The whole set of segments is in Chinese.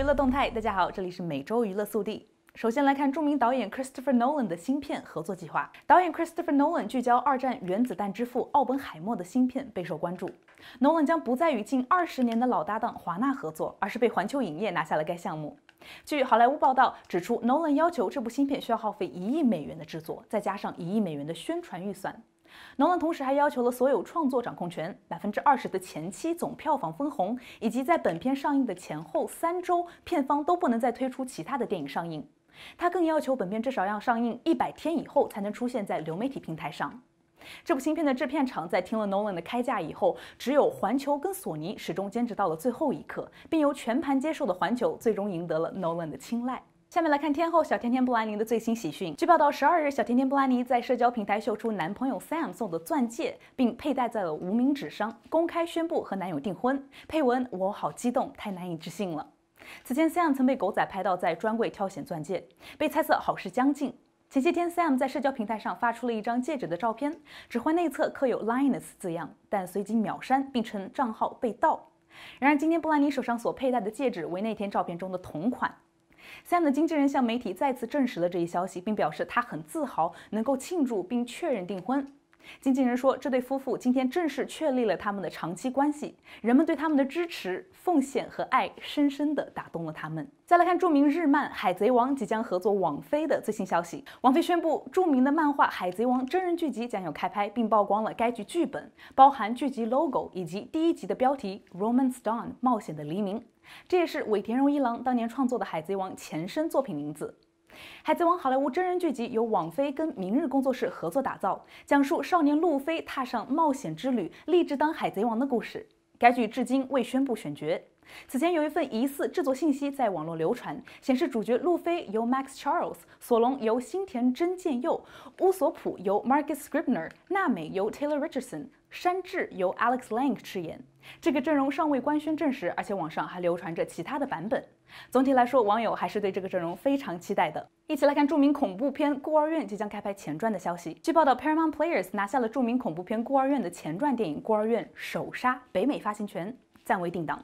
娱乐动态，大家好，这里是每周娱乐速递。首先来看著名导演 Christopher Nolan 的新片合作计划。导演 Christopher Nolan 聚焦二战原子弹之父奥本海默的新片备受关注。Nolan 将不再与近二十年的老搭档华纳合作，而是被环球影业拿下了该项目。据好莱坞报道指出，Nolan 要求这部新片需要耗费一亿美元的制作，再加上一亿美元的宣传预算。诺兰同时还要求了所有创作掌控权百分之二十的前期总票房分红，以及在本片上映的前后三周，片方都不能再推出其他的电影上映。他更要求本片至少要上映一百天以后才能出现在流媒体平台上。这部新片的制片厂在听了诺兰的开价以后，只有环球跟索尼始终坚持到了最后一刻，并由全盘接受的环球最终赢得了诺兰的青睐。下面来看天后小甜甜布兰妮的最新喜讯。据报道，十二日，小甜甜布兰妮在社交平台秀出男朋友 Sam 送的钻戒，并佩戴在了无名指上，公开宣布和男友订婚。配文：我好激动，太难以置信了。此前，Sam 曾被狗仔拍到在专柜挑选钻戒，被猜测好事将近。前些天，Sam 在社交平台上发出了一张戒指的照片，指环内侧刻有 l i n u s 字样，但随即秒删，并称账号被盗。然而，今天布兰妮手上所佩戴的戒指为那天照片中的同款。三的经纪人向媒体再次证实了这一消息，并表示他很自豪能够庆祝并确认订婚。经纪人说，这对夫妇今天正式确立了他们的长期关系。人们对他们的支持、奉献和爱深深地打动了他们。再来看著名日漫《海贼王》即将合作王菲的最新消息。王菲宣布，著名的漫画《海贼王》真人剧集将要开拍，并曝光了该剧剧本，包含剧集 logo 以及第一集的标题《Roman Dawn：冒险的黎明》，这也是尾田荣一郎当年创作的《海贼王》前身作品名字。《海贼王》好莱坞真人剧集由网飞跟明日工作室合作打造，讲述少年路飞踏上冒险之旅，立志当海贼王的故事。该剧至今未宣布选角。此前有一份疑似制作信息在网络流传，显示主角路飞由 Max Charles，索隆由新田真剑佑，乌索普由 Marcus Scribner，娜美由 Taylor Richardson。山治由 Alex Lank 饰演，这个阵容尚未官宣证实，而且网上还流传着其他的版本。总体来说，网友还是对这个阵容非常期待的。一起来看著名恐怖片《孤儿院》即将开拍前传的消息。据报道，Paramount Players 拿下了著名恐怖片《孤儿院》的前传电影《孤儿院首杀》北美发行权，暂未定档。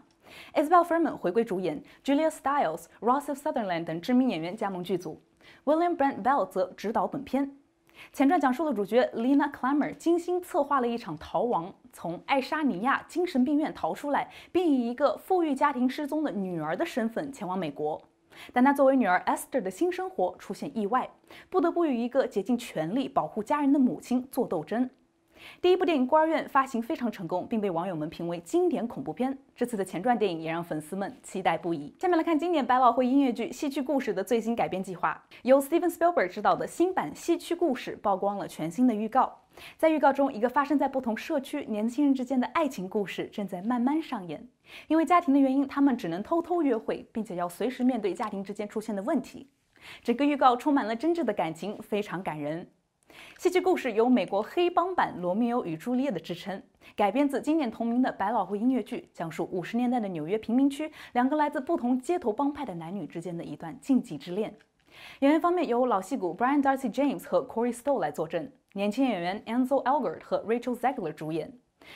Isabel f e r m a n 回归主演，Julia Styles、r a l p s u t h e r l a n d 等知名演员加盟剧组。William Brent Bell 则执导本片。前传讲述了主角 Lena c l a m m e r 精心策划了一场逃亡，从爱沙尼亚精神病院逃出来，并以一个富裕家庭失踪的女儿的身份前往美国。但她作为女儿 Esther 的新生活出现意外，不得不与一个竭尽全力保护家人的母亲作斗争。第一部电影《孤儿院》发行非常成功，并被网友们评为经典恐怖片。这次的前传电影也让粉丝们期待不已。下面来看经典百老汇音乐剧《戏剧故事》的最新改编计划，由 Steven Spielberg 执导的新版《戏曲故事》曝光了全新的预告。在预告中，一个发生在不同社区年轻人之间的爱情故事正在慢慢上演。因为家庭的原因，他们只能偷偷约会，并且要随时面对家庭之间出现的问题。整个预告充满了真挚的感情，非常感人。戏剧故事由美国黑帮版《罗密欧与朱丽叶》的支撑，改编自经典同名的百老汇音乐剧，讲述五十年代的纽约贫民区两个来自不同街头帮派的男女之间的一段禁忌之恋。演员方面由老戏骨 Brian D'Arcy James 和 Corey Stoll 来坐镇，年轻演员 Enzo e l g e r d 和 Rachel Zegler 主演。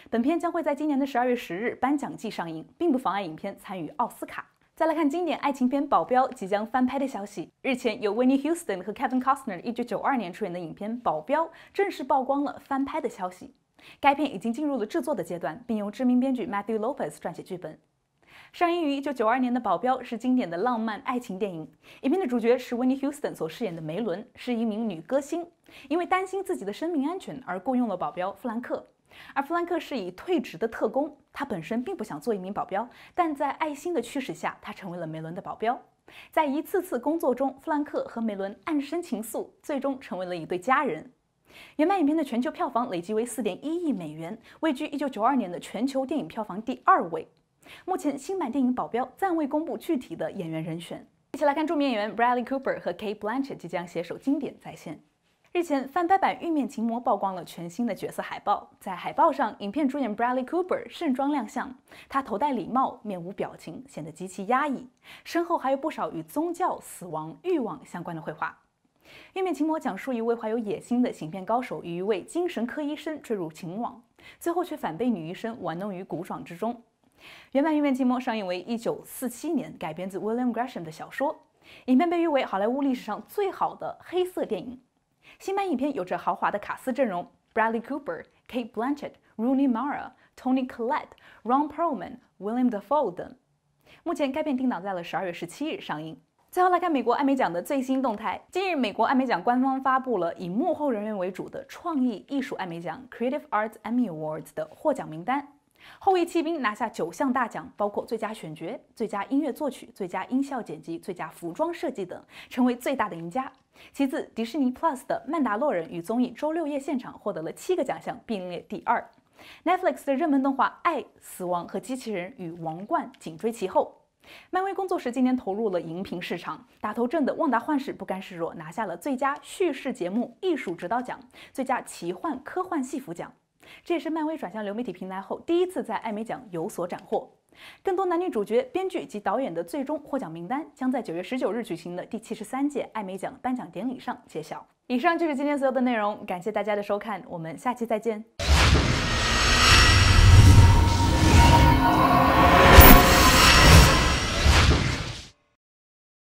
本片将会在今年的十二月十日颁奖季上映，并不妨碍影片参与奥斯卡。再来看经典爱情片《保镖》即将翻拍的消息。日前，由维尼·休斯顿和凯文· t 斯 e r 1992年出演的影片《保镖》正式曝光了翻拍的消息。该片已经进入了制作的阶段，并由知名编剧 Matthew Lopez 撰写剧本。上映于1992年的《保镖》是经典的浪漫爱情电影。影片的主角是维尼·休斯顿所饰演的梅伦，是一名女歌星，因为担心自己的生命安全而雇佣了保镖弗兰克。而弗兰克是以退职的特工，他本身并不想做一名保镖，但在爱心的驱使下，他成为了梅伦的保镖。在一次次工作中，弗兰克和梅伦暗生情愫，最终成为了一对家人。原版影片的全球票房累计为4.1亿美元，位居1992年的全球电影票房第二位。目前，新版电影《保镖》暂未公布具体的演员人选。一起来看著名演员 Bradley Cooper 和 Kate Blanchett 即将携手经典再现。日前，翻拍版《玉面情魔》曝光了全新的角色海报。在海报上，影片主演 Bradley Cooper 盛装亮相，他头戴礼帽，面无表情，显得极其压抑。身后还有不少与宗教、死亡、欲望相关的绘画。《玉面情魔》讲述一位怀有野心的行骗高手与一位精神科医生坠入情网，最后却反被女医生玩弄于股掌之中。原版《玉面情魔》上映为一九四七年，改编自 William Gresham 的小说。影片被誉为好莱坞历史上最好的黑色电影。新版影片有着豪华的卡司阵容，Bradley Cooper、Kate Blanchett、Rooney Mara、Tony Collette、Ron Perlman、William Dafoe 等。目前该片定档在了十二月十七日上映。最后来看美国艾美奖的最新动态，近日美国艾美奖官方发布了以幕后人员为主的创意艺术艾美奖 （Creative Arts Emmy Awards） 的获奖名单。《后裔》弃兵拿下九项大奖，包括最佳选角、最佳音乐作曲、最佳音效剪辑、最佳服装设计等，成为最大的赢家。其次，迪士尼 Plus 的《曼达洛人》与综艺《周六夜现场》获得了七个奖项，并列第二。Netflix 的热门动画《爱、死亡和机器人》与《王冠》紧追其后。漫威工作室今年投入了荧屏市场，打头阵的《旺达幻视》不甘示弱，拿下了最佳叙事节目艺术指导奖、最佳奇幻科幻戏服奖。这也是漫威转向流媒体平台后第一次在艾美奖有所斩获。更多男女主角、编剧及导演的最终获奖名单将在九月十九日举行的第七十三届艾美奖颁奖典礼上揭晓。以上就是今天所有的内容，感谢大家的收看，我们下期再见。